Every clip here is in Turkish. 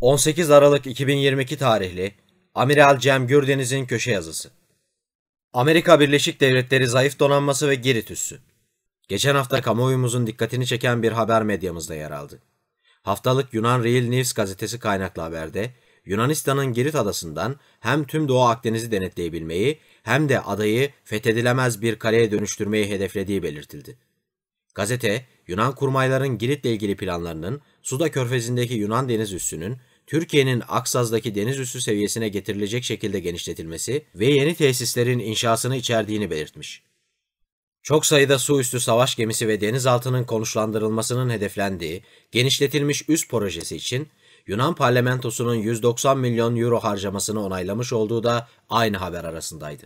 18 Aralık 2022 tarihli Amiral Cem Gürdeniz'in köşe yazısı. Amerika Birleşik Devletleri zayıf donanması ve Girit üssü. Geçen hafta kamuoyumuzun dikkatini çeken bir haber medyamızda yer aldı. Haftalık Yunan Real News gazetesi kaynaklı haberde Yunanistan'ın Girit adasından hem tüm Doğu Akdeniz'i denetleyebilmeyi hem de adayı fethedilemez bir kaleye dönüştürmeyi hedeflediği belirtildi. Gazete, Yunan kurmayların Girit'le ilgili planlarının Suda Körfezi'ndeki Yunan deniz üssünün Türkiye'nin Aksaz'daki deniz üssü seviyesine getirilecek şekilde genişletilmesi ve yeni tesislerin inşasını içerdiğini belirtmiş. Çok sayıda su üstü savaş gemisi ve denizaltının konuşlandırılmasının hedeflendiği genişletilmiş üs projesi için Yunan parlamentosunun 190 milyon euro harcamasını onaylamış olduğu da aynı haber arasındaydı.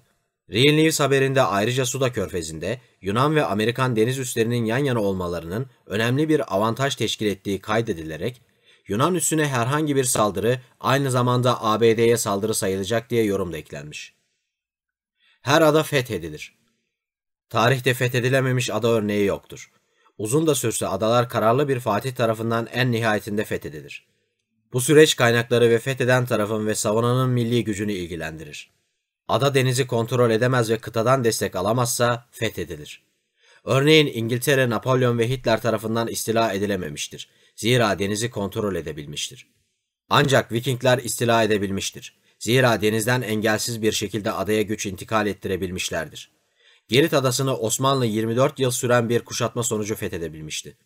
Real News haberinde ayrıca Suda Körfezi'nde Yunan ve Amerikan deniz üslerinin yan yana olmalarının önemli bir avantaj teşkil ettiği kaydedilerek Yunan üssüne herhangi bir saldırı aynı zamanda ABD'ye saldırı sayılacak diye yorum da eklenmiş. Her ada fethedilir. Tarihte fethedilememiş ada örneği yoktur. Uzun da sürse adalar kararlı bir fatih tarafından en nihayetinde fethedilir. Bu süreç kaynakları ve fetheden tarafın ve savunanın milli gücünü ilgilendirir. Ada denizi kontrol edemez ve kıtadan destek alamazsa fethedilir. Örneğin İngiltere Napolyon ve Hitler tarafından istila edilememiştir Zira denizi kontrol edebilmiştir. Ancak Vikingler istila edebilmiştir. Zira denizden engelsiz bir şekilde adaya güç intikal ettirebilmişlerdir. Girit adasını Osmanlı 24 yıl süren bir kuşatma sonucu fethedebilmişti.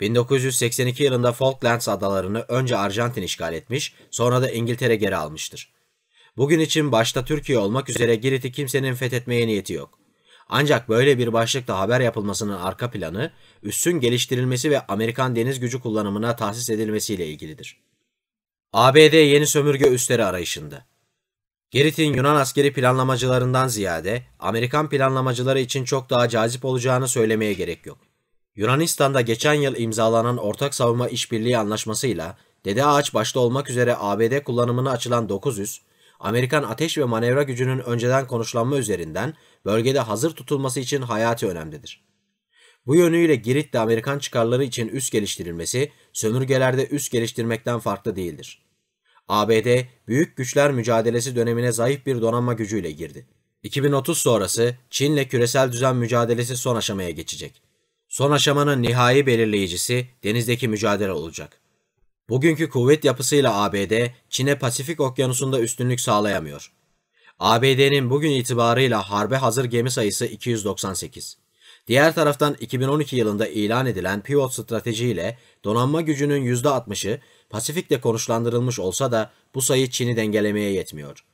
1982 yılında Falklands adalarını önce Arjantin işgal etmiş, sonra da İngiltere geri almıştır. Bugün için başta Türkiye olmak üzere Girit'i kimsenin fethetmeye niyeti yok. Ancak böyle bir başlıkta haber yapılmasının arka planı üssün geliştirilmesi ve Amerikan deniz gücü kullanımına tahsis edilmesiyle ilgilidir. ABD yeni sömürge üsleri arayışında. Geritin Yunan askeri planlamacılarından ziyade Amerikan planlamacıları için çok daha cazip olacağını söylemeye gerek yok. Yunanistan'da geçen yıl imzalanan Ortak Savunma işbirliği Anlaşması'yla Dede Ağaç başta olmak üzere ABD kullanımına açılan 900, Amerikan ateş ve manevra gücünün önceden konuşlanma üzerinden bölgede hazır tutulması için hayati önemlidir. Bu yönüyle Girit'te Amerikan çıkarları için üst geliştirilmesi sömürgelerde üst geliştirmekten farklı değildir. ABD büyük güçler mücadelesi dönemine zayıf bir donanma gücüyle girdi. 2030 sonrası Çin'le küresel düzen mücadelesi son aşamaya geçecek. Son aşamanın nihai belirleyicisi denizdeki mücadele olacak. Bugünkü kuvvet yapısıyla ABD, Çin'e Pasifik Okyanusu'nda üstünlük sağlayamıyor. ABD'nin bugün itibarıyla harbe hazır gemi sayısı 298. Diğer taraftan 2012 yılında ilan edilen pivot stratejiyle donanma gücünün %60'ı Pasifik'te konuşlandırılmış olsa da bu sayı Çin'i dengelemeye yetmiyor.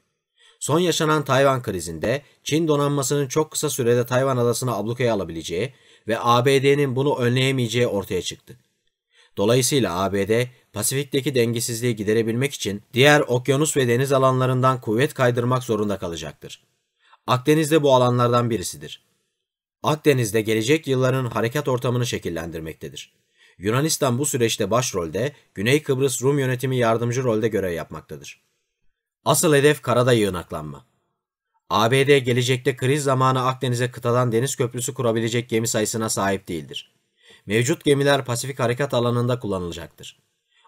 Son yaşanan Tayvan krizinde Çin donanmasının çok kısa sürede Tayvan adasını ablukaya alabileceği ve ABD'nin bunu önleyemeyeceği ortaya çıktı. Dolayısıyla ABD Pasifik'teki dengesizliği giderebilmek için diğer okyanus ve deniz alanlarından kuvvet kaydırmak zorunda kalacaktır. Akdeniz de bu alanlardan birisidir. Akdeniz'de gelecek yılların harekat ortamını şekillendirmektedir. Yunanistan bu süreçte başrolde, Güney Kıbrıs Rum yönetimi yardımcı rolde görev yapmaktadır. Asıl hedef karada yığınaklanma. ABD gelecekte kriz zamanı Akdeniz'e kıtadan deniz köprüsü kurabilecek gemi sayısına sahip değildir. Mevcut gemiler Pasifik harekat alanında kullanılacaktır.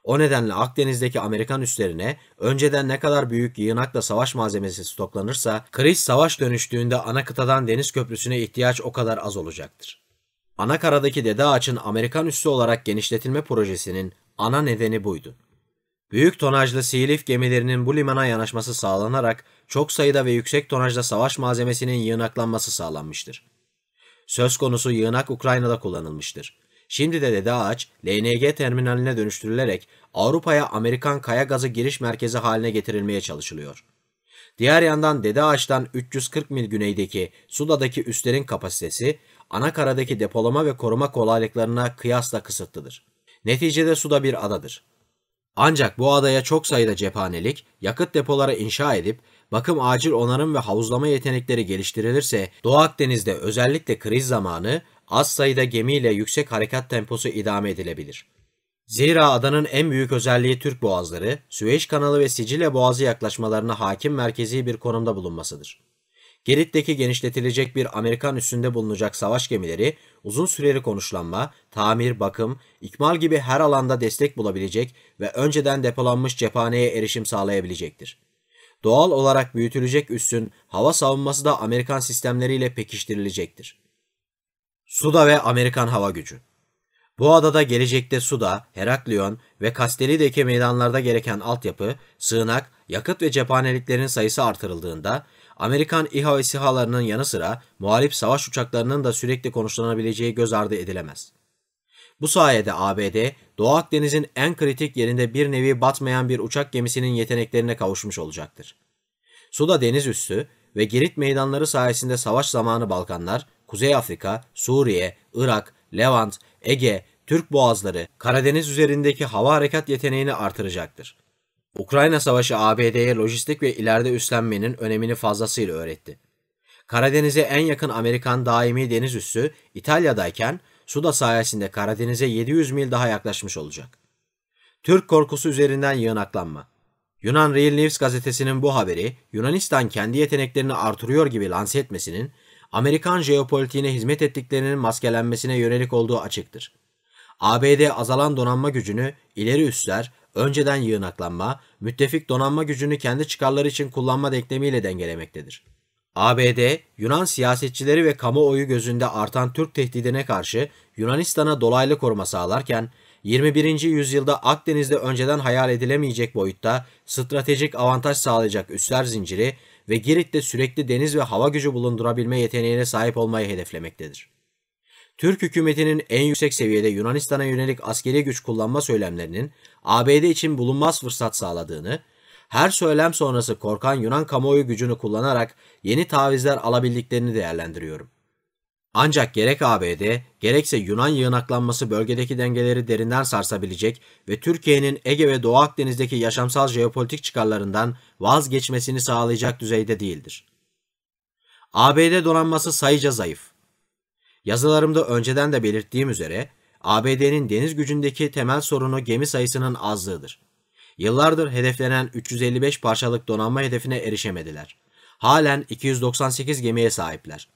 O nedenle Akdeniz'deki Amerikan üslerine önceden ne kadar büyük yığınakla savaş malzemesi stoklanırsa kriz savaş dönüştüğünde ana kıtadan deniz köprüsüne ihtiyaç o kadar az olacaktır. Anakara'daki Dede Ağaç'ın Amerikan üssü olarak genişletilme projesinin ana nedeni buydu. Büyük tonajlı silif gemilerinin bu limana yanaşması sağlanarak çok sayıda ve yüksek tonajda savaş malzemesinin yığınaklanması sağlanmıştır. Söz konusu yığınak Ukrayna'da kullanılmıştır. Şimdi de Dede Ağaç, LNG terminaline dönüştürülerek Avrupa'ya Amerikan kaya gazı giriş merkezi haline getirilmeye çalışılıyor. Diğer yandan Dede Ağaç'tan 340 mil güneydeki Suda'daki üslerin kapasitesi anakaradaki depolama ve koruma kolaylıklarına kıyasla kısıtlıdır. Neticede Suda bir adadır. Ancak bu adaya çok sayıda cephanelik, yakıt depoları inşa edip bakım acil onarım ve havuzlama yetenekleri geliştirilirse Doğu Akdeniz'de özellikle kriz zamanı az sayıda gemiyle yüksek harekat temposu idame edilebilir. Zira adanın en büyük özelliği Türk boğazları, Süveyş kanalı ve Sicilya boğazı yaklaşmalarına hakim merkezi bir konumda bulunmasıdır. Girit'teki genişletilecek bir Amerikan üssünde bulunacak savaş gemileri, uzun süreli konuşlanma, tamir, bakım, ikmal gibi her alanda destek bulabilecek ve önceden depolanmış cephaneye erişim sağlayabilecektir. Doğal olarak büyütülecek üssün hava savunması da Amerikan sistemleriyle pekiştirilecektir. Suda ve Amerikan hava gücü. Bu adada gelecekte Suda, Heraklion ve Kasteli'deki meydanlarda gereken altyapı, sığınak, yakıt ve cephaneliklerin sayısı artırıldığında Amerikan İHA ve SİHA'larının yanı sıra muhalif savaş uçaklarının da sürekli konuşlanabileceği göz ardı edilemez. Bu sayede ABD, Doğu Akdeniz'in en kritik yerinde bir nevi batmayan bir uçak gemisinin yeteneklerine kavuşmuş olacaktır. Suda deniz üssü ve Girit meydanları sayesinde savaş zamanı Balkanlar, Kuzey Afrika, Suriye, Irak, Levant, Ege, Türk Boğazları, Karadeniz üzerindeki hava harekat yeteneğini artıracaktır. Ukrayna Savaşı ABD'ye lojistik ve ileride üstlenmenin önemini fazlasıyla öğretti. Karadeniz'e en yakın Amerikan daimi deniz üssü İtalya'dayken Suda sayesinde Karadeniz'e 700 mil daha yaklaşmış olacak. Türk korkusu üzerinden yığınaklanma. Yunan Real News gazetesinin bu haberi Yunanistan kendi yeteneklerini artırıyor gibi lanse etmesinin Amerikan jeopolitiğine hizmet ettiklerinin maskelenmesine yönelik olduğu açıktır. ABD azalan donanma gücünü ileri üstler, önceden yığınaklanma, müttefik donanma gücünü kendi çıkarları için kullanma denklemiyle dengelemektedir. ABD, Yunan siyasetçileri ve kamuoyu gözünde artan Türk tehdidine karşı Yunanistan'a dolaylı koruma sağlarken, 21. yüzyılda Akdeniz'de önceden hayal edilemeyecek boyutta stratejik avantaj sağlayacak üstler zinciri ve Girit'te sürekli deniz ve hava gücü bulundurabilme yeteneğine sahip olmayı hedeflemektedir. Türk hükümetinin en yüksek seviyede Yunanistan'a yönelik askeri güç kullanma söylemlerinin ABD için bulunmaz fırsat sağladığını, her söylem sonrası korkan Yunan kamuoyu gücünü kullanarak yeni tavizler alabildiklerini değerlendiriyorum. Ancak gerek ABD gerekse Yunan yığınaklanması bölgedeki dengeleri derinden sarsabilecek ve Türkiye'nin Ege ve Doğu Akdeniz'deki yaşamsal jeopolitik çıkarlarından vazgeçmesini sağlayacak düzeyde değildir. ABD donanması sayıca zayıf. Yazılarımda önceden de belirttiğim üzere ABD'nin deniz gücündeki temel sorunu gemi sayısının azlığıdır. Yıllardır hedeflenen 355 parçalık donanma hedefine erişemediler. Halen 298 gemiye sahipler.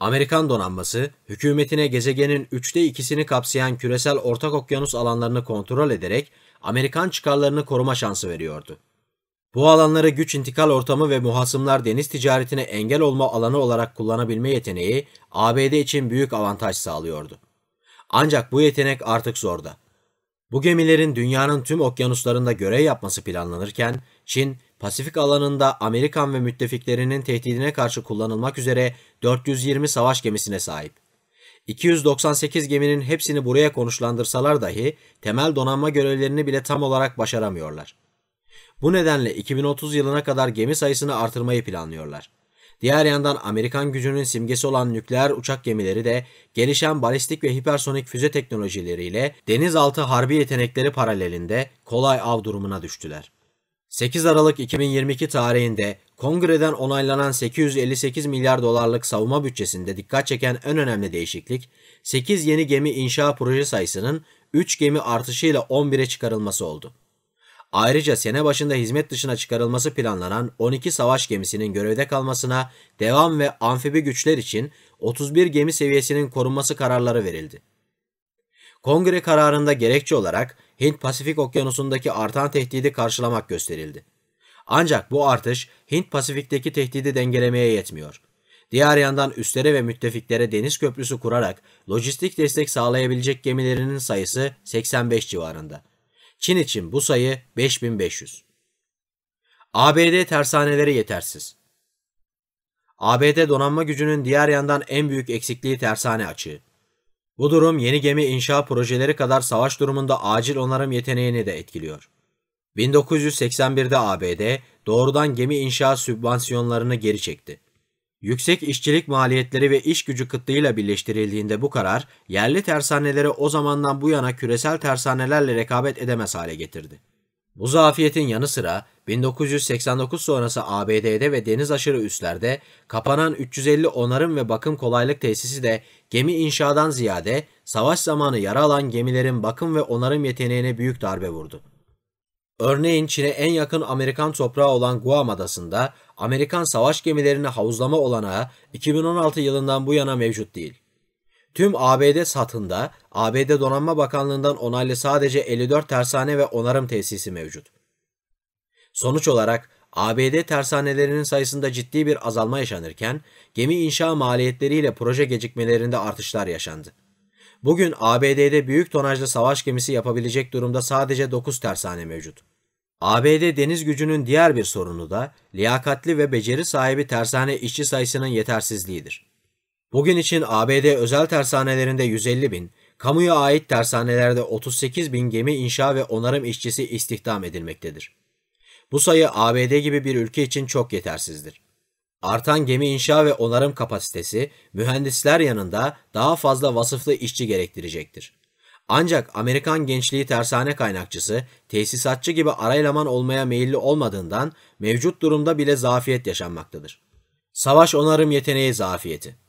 Amerikan donanması, hükümetine gezegenin üçte ikisini kapsayan küresel ortak okyanus alanlarını kontrol ederek Amerikan çıkarlarını koruma şansı veriyordu. Bu alanları güç intikal ortamı ve muhasımlar deniz ticaretine engel olma alanı olarak kullanabilme yeteneği ABD için büyük avantaj sağlıyordu. Ancak bu yetenek artık zorda. Bu gemilerin dünyanın tüm okyanuslarında görev yapması planlanırken Çin Pasifik alanında Amerikan ve müttefiklerinin tehdidine karşı kullanılmak üzere 420 savaş gemisine sahip. 298 geminin hepsini buraya konuşlandırsalar dahi temel donanma görevlerini bile tam olarak başaramıyorlar. Bu nedenle 2030 yılına kadar gemi sayısını artırmayı planlıyorlar. Diğer yandan Amerikan gücünün simgesi olan nükleer uçak gemileri de gelişen balistik ve hipersonik füze teknolojileriyle denizaltı harbi yetenekleri paralelinde kolay av durumuna düştüler. 8 Aralık 2022 tarihinde kongreden onaylanan 858 milyar dolarlık savunma bütçesinde dikkat çeken en önemli değişiklik 8 yeni gemi inşa proje sayısının 3 gemi artışıyla 11'e çıkarılması oldu. Ayrıca sene başında hizmet dışına çıkarılması planlanan 12 savaş gemisinin görevde kalmasına devam ve amfibi güçler için 31 gemi seviyesinin korunması kararları verildi. Kongre kararında gerekçe olarak Hint-Pasifik okyanusundaki artan tehdidi karşılamak gösterildi. Ancak bu artış Hint-Pasifik'teki tehdidi dengelemeye yetmiyor. Diğer yandan üstlere ve müttefiklere deniz köprüsü kurarak lojistik destek sağlayabilecek gemilerinin sayısı 85 civarında. Çin için bu sayı 5500. ABD tersaneleri yetersiz. ABD donanma gücünün diğer yandan en büyük eksikliği tersane açığı. Bu durum yeni gemi inşa projeleri kadar savaş durumunda acil onarım yeteneğini de etkiliyor. 1981'de ABD doğrudan gemi inşa sübvansiyonlarını geri çekti. Yüksek işçilik maliyetleri ve iş gücü kıtlığıyla birleştirildiğinde bu karar yerli tersanelere o zamandan bu yana küresel tersanelerle rekabet edemez hale getirdi. Bu zafiyetin yanı sıra 1989 sonrası ABD'de ve deniz aşırı üslerde kapanan 350 onarım ve bakım kolaylık tesisi de gemi inşadan ziyade savaş zamanı yara alan gemilerin bakım ve onarım yeteneğine büyük darbe vurdu. Örneğin Çin'e en yakın Amerikan toprağı olan Guam adasında Amerikan savaş gemilerini havuzlama olanağı 2016 yılından bu yana mevcut değil. Tüm ABD satında ABD Donanma Bakanlığı'ndan onaylı sadece 54 tersane ve onarım tesisi mevcut. Sonuç olarak ABD tersanelerinin sayısında ciddi bir azalma yaşanırken gemi inşa maliyetleriyle proje gecikmelerinde artışlar yaşandı. Bugün ABD'de büyük tonajlı savaş gemisi yapabilecek durumda sadece 9 tersane mevcut. ABD deniz gücünün diğer bir sorunu da liyakatli ve beceri sahibi tersane işçi sayısının yetersizliğidir. Bugün için ABD özel tersanelerinde 150 bin, kamuya ait tersanelerde 38 bin gemi inşa ve onarım işçisi istihdam edilmektedir. Bu sayı ABD gibi bir ülke için çok yetersizdir. Artan gemi inşa ve onarım kapasitesi mühendisler yanında daha fazla vasıflı işçi gerektirecektir. Ancak Amerikan gençliği tersane kaynakçısı, tesisatçı gibi araylaman olmaya meyilli olmadığından mevcut durumda bile zafiyet yaşanmaktadır. Savaş onarım yeteneği zafiyeti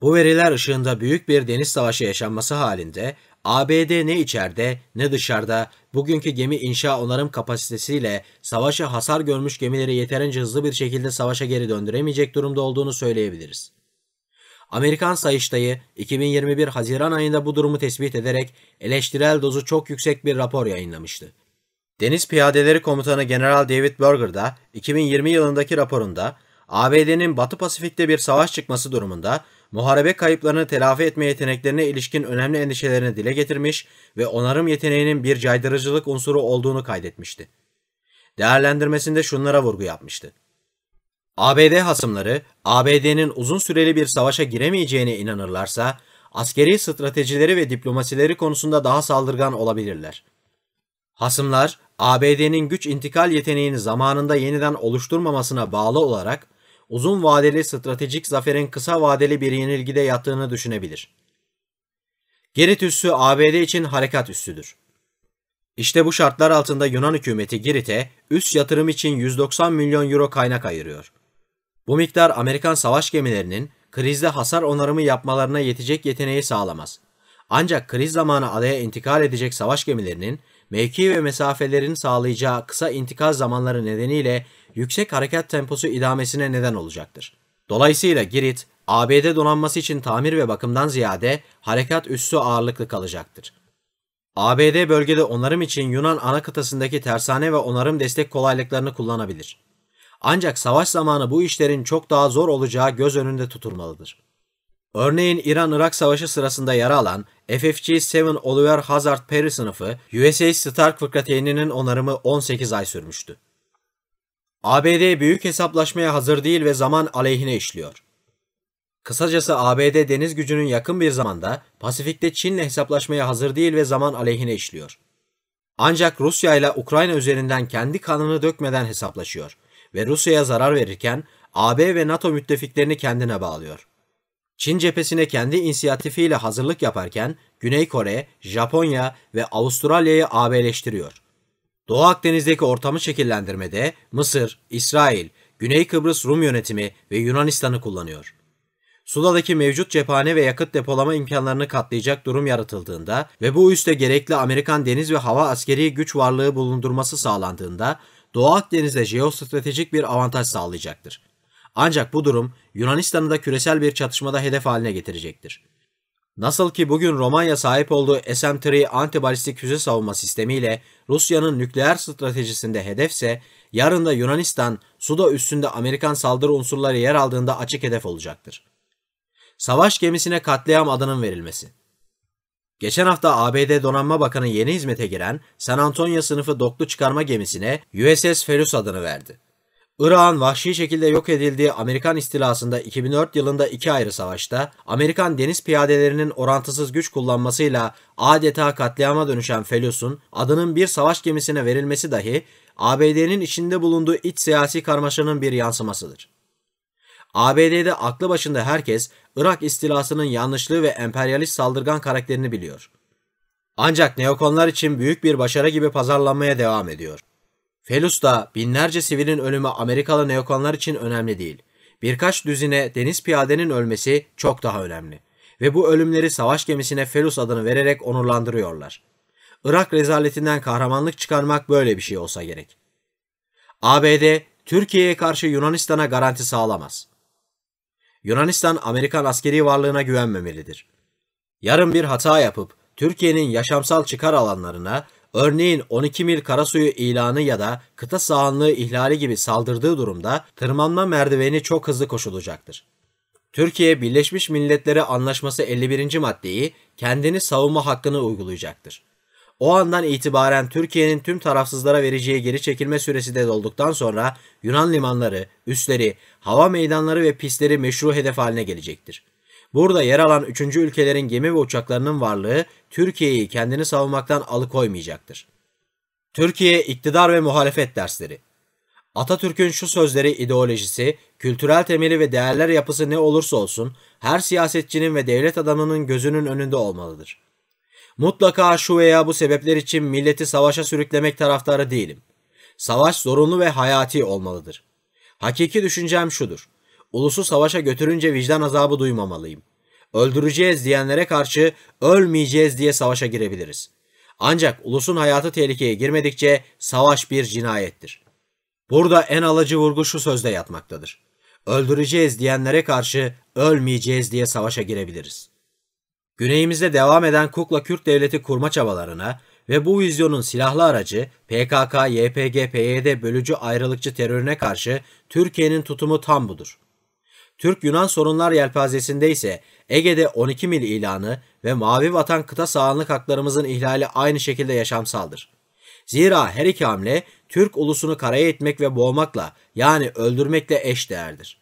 bu veriler ışığında büyük bir deniz savaşı yaşanması halinde ABD ne içeride ne dışarıda bugünkü gemi inşa onarım kapasitesiyle savaşa hasar görmüş gemileri yeterince hızlı bir şekilde savaşa geri döndüremeyecek durumda olduğunu söyleyebiliriz. Amerikan Sayıştayı 2021 Haziran ayında bu durumu tespit ederek eleştirel dozu çok yüksek bir rapor yayınlamıştı. Deniz Piyadeleri Komutanı General David Berger da 2020 yılındaki raporunda ABD'nin Batı Pasifik'te bir savaş çıkması durumunda muharebe kayıplarını telafi etme yeteneklerine ilişkin önemli endişelerini dile getirmiş ve onarım yeteneğinin bir caydırıcılık unsuru olduğunu kaydetmişti. Değerlendirmesinde şunlara vurgu yapmıştı. ABD hasımları ABD'nin uzun süreli bir savaşa giremeyeceğine inanırlarsa askeri stratejileri ve diplomasileri konusunda daha saldırgan olabilirler. Hasımlar ABD'nin güç intikal yeteneğini zamanında yeniden oluşturmamasına bağlı olarak uzun vadeli stratejik zaferin kısa vadeli bir yenilgide yattığını düşünebilir. Girit üssü ABD için harekat üssüdür. İşte bu şartlar altında Yunan hükümeti Girit'e üst yatırım için 190 milyon euro kaynak ayırıyor. Bu miktar Amerikan savaş gemilerinin krizde hasar onarımı yapmalarına yetecek yeteneği sağlamaz. Ancak kriz zamanı adaya intikal edecek savaş gemilerinin mevki ve mesafelerini sağlayacağı kısa intikal zamanları nedeniyle yüksek hareket temposu idamesine neden olacaktır. Dolayısıyla Girit, ABD donanması için tamir ve bakımdan ziyade harekat üssü ağırlıklı kalacaktır. ABD bölgede onarım için Yunan ana kıtasındaki tersane ve onarım destek kolaylıklarını kullanabilir. Ancak savaş zamanı bu işlerin çok daha zor olacağı göz önünde tutulmalıdır. Örneğin İran-Irak Savaşı sırasında yer alan FFG-7 Oliver Hazard Perry sınıfı USS Stark fırkateyninin onarımı 18 ay sürmüştü. ABD büyük hesaplaşmaya hazır değil ve zaman aleyhine işliyor. Kısacası ABD deniz gücünün yakın bir zamanda Pasifik'te Çin'le hesaplaşmaya hazır değil ve zaman aleyhine işliyor. Ancak Rusya ile Ukrayna üzerinden kendi kanını dökmeden hesaplaşıyor ve Rusya'ya zarar verirken AB ve NATO müttefiklerini kendine bağlıyor. Çin cephesine kendi inisiyatifiyle hazırlık yaparken Güney Kore, Japonya ve Avustralya'yı AB'leştiriyor. Doğu Akdeniz'deki ortamı şekillendirmede Mısır, İsrail, Güney Kıbrıs Rum yönetimi ve Yunanistan'ı kullanıyor. Suda'daki mevcut cephane ve yakıt depolama imkanlarını katlayacak durum yaratıldığında ve bu üste gerekli Amerikan deniz ve hava askeri güç varlığı bulundurması sağlandığında Doğu Akdeniz'de jeostratejik bir avantaj sağlayacaktır. Ancak bu durum Yunanistan'ı da küresel bir çatışmada hedef haline getirecektir. Nasıl ki bugün Romanya sahip olduğu SM-3 antibalistik füze savunma sistemiyle Rusya'nın nükleer stratejisinde hedefse, yarın da Yunanistan, suda üstünde Amerikan saldırı unsurları yer aldığında açık hedef olacaktır. Savaş gemisine katliam adının verilmesi. Geçen hafta ABD Donanma Bakanı yeni hizmete giren San Antonio sınıfı doklu çıkarma gemisine USS Ferus adını verdi. Irak'ın vahşi şekilde yok edildiği Amerikan istilasında 2004 yılında iki ayrı savaşta Amerikan deniz piyadelerinin orantısız güç kullanmasıyla adeta katliama dönüşen Felus'un adının bir savaş gemisine verilmesi dahi ABD'nin içinde bulunduğu iç siyasi karmaşanın bir yansımasıdır. ABD'de aklı başında herkes Irak istilasının yanlışlığı ve emperyalist saldırgan karakterini biliyor. Ancak neokonlar için büyük bir başarı gibi pazarlanmaya devam ediyor. Felus'ta binlerce sivilin ölümü Amerikalı neokonlar için önemli değil. Birkaç düzine deniz piyadenin ölmesi çok daha önemli. Ve bu ölümleri savaş gemisine Felus adını vererek onurlandırıyorlar. Irak rezaletinden kahramanlık çıkarmak böyle bir şey olsa gerek. ABD, Türkiye'ye karşı Yunanistan'a garanti sağlamaz. Yunanistan, Amerikan askeri varlığına güvenmemelidir. Yarın bir hata yapıp Türkiye'nin yaşamsal çıkar alanlarına Örneğin 12 mil karasuyu ilanı ya da kıta sahanlığı ihlali gibi saldırdığı durumda tırmanma merdiveni çok hızlı koşulacaktır. Türkiye Birleşmiş Milletleri Anlaşması 51. maddeyi kendini savunma hakkını uygulayacaktır. O andan itibaren Türkiye'nin tüm tarafsızlara vereceği geri çekilme süresi de dolduktan sonra Yunan limanları, üsleri, hava meydanları ve pistleri meşru hedef haline gelecektir. Burada yer alan üçüncü ülkelerin gemi ve uçaklarının varlığı Türkiye'yi kendini savunmaktan alıkoymayacaktır. Türkiye iktidar ve muhalefet dersleri Atatürk'ün şu sözleri ideolojisi, kültürel temeli ve değerler yapısı ne olursa olsun her siyasetçinin ve devlet adamının gözünün önünde olmalıdır. Mutlaka şu veya bu sebepler için milleti savaşa sürüklemek taraftarı değilim. Savaş zorunlu ve hayati olmalıdır. Hakiki düşüncem şudur. Ulusu savaşa götürünce vicdan azabı duymamalıyım. Öldüreceğiz diyenlere karşı ölmeyeceğiz diye savaşa girebiliriz. Ancak ulusun hayatı tehlikeye girmedikçe savaş bir cinayettir. Burada en alıcı vurgu şu sözde yatmaktadır. Öldüreceğiz diyenlere karşı ölmeyeceğiz diye savaşa girebiliriz. Güneyimizde devam eden kukla Kürt devleti kurma çabalarına ve bu vizyonun silahlı aracı PKK, YPG, PYD bölücü ayrılıkçı terörüne karşı Türkiye'nin tutumu tam budur. Türk-Yunan sorunlar yelpazesinde ise Ege'de 12 mil ilanı ve Mavi Vatan kıta sahanlık haklarımızın ihlali aynı şekilde yaşamsaldır. Zira her iki hamle Türk ulusunu karaya etmek ve boğmakla yani öldürmekle eş değerdir.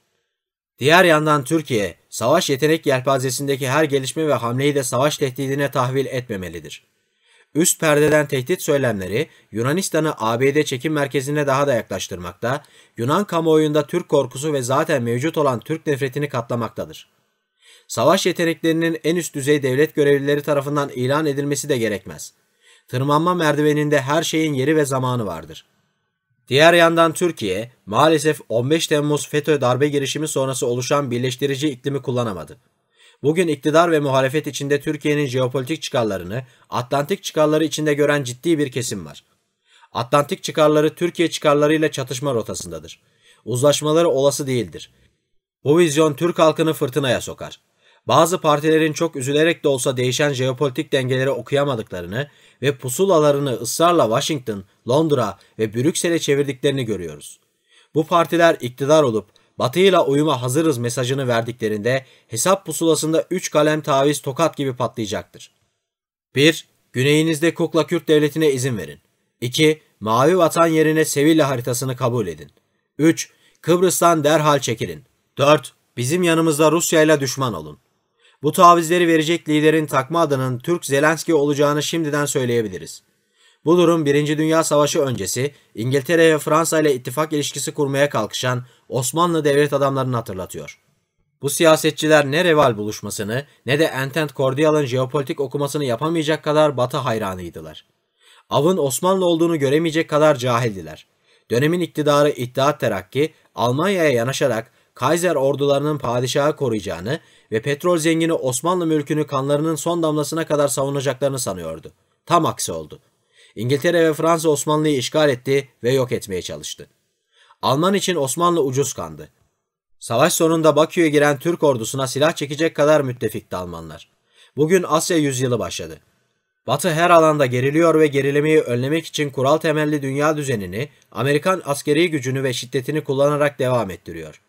Diğer yandan Türkiye, savaş yetenek yelpazesindeki her gelişme ve hamleyi de savaş tehdidine tahvil etmemelidir. Üst perdeden tehdit söylemleri Yunanistan'ı ABD çekim merkezine daha da yaklaştırmakta, Yunan kamuoyunda Türk korkusu ve zaten mevcut olan Türk nefretini katlamaktadır. Savaş yeteneklerinin en üst düzey devlet görevlileri tarafından ilan edilmesi de gerekmez. Tırmanma merdiveninde her şeyin yeri ve zamanı vardır. Diğer yandan Türkiye maalesef 15 Temmuz FETÖ darbe girişimi sonrası oluşan birleştirici iklimi kullanamadı bugün iktidar ve muhalefet içinde Türkiye'nin jeopolitik çıkarlarını Atlantik çıkarları içinde gören ciddi bir kesim var. Atlantik çıkarları Türkiye çıkarlarıyla çatışma rotasındadır. Uzlaşmaları olası değildir. Bu vizyon Türk halkını fırtınaya sokar. Bazı partilerin çok üzülerek de olsa değişen jeopolitik dengeleri okuyamadıklarını ve pusulalarını ısrarla Washington, Londra ve Brüksel'e çevirdiklerini görüyoruz. Bu partiler iktidar olup Batı ile uyuma hazırız mesajını verdiklerinde hesap pusulasında 3 kalem taviz tokat gibi patlayacaktır. 1. Güneyinizde Kukla Kürt devletine izin verin. 2. Mavi vatan yerine Sevilla haritasını kabul edin. 3. Kıbrıs'tan derhal çekilin. 4. Bizim yanımızda Rusya ile düşman olun. Bu tavizleri verecek liderin takma adının Türk Zelenski olacağını şimdiden söyleyebiliriz. Bu durum 1. Dünya Savaşı öncesi İngiltere ve Fransa ile ittifak ilişkisi kurmaya kalkışan Osmanlı devlet adamlarını hatırlatıyor. Bu siyasetçiler ne Reval buluşmasını ne de Entente Cordial'ın jeopolitik okumasını yapamayacak kadar Batı hayranıydılar. Av'ın Osmanlı olduğunu göremeyecek kadar cahildiler. Dönemin iktidarı İttihat Terakki Almanya'ya yanaşarak Kaiser ordularının padişahı koruyacağını ve petrol zengini Osmanlı mülkünü kanlarının son damlasına kadar savunacaklarını sanıyordu. Tam aksi oldu. İngiltere ve Fransa Osmanlı'yı işgal etti ve yok etmeye çalıştı. Alman için Osmanlı ucuz kandı. Savaş sonunda Bakü'ye giren Türk ordusuna silah çekecek kadar müttefikti Almanlar. Bugün Asya yüzyılı başladı. Batı her alanda geriliyor ve gerilemeyi önlemek için kural temelli dünya düzenini, Amerikan askeri gücünü ve şiddetini kullanarak devam ettiriyor.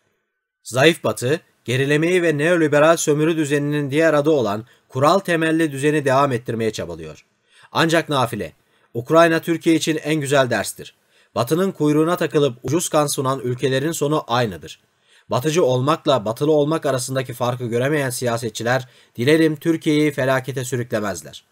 Zayıf Batı, gerilemeyi ve neoliberal sömürü düzeninin diğer adı olan kural temelli düzeni devam ettirmeye çabalıyor. Ancak nafile, Ukrayna Türkiye için en güzel derstir. Batının kuyruğuna takılıp ucuz kan sunan ülkelerin sonu aynıdır. Batıcı olmakla batılı olmak arasındaki farkı göremeyen siyasetçiler dilerim Türkiye'yi felakete sürüklemezler.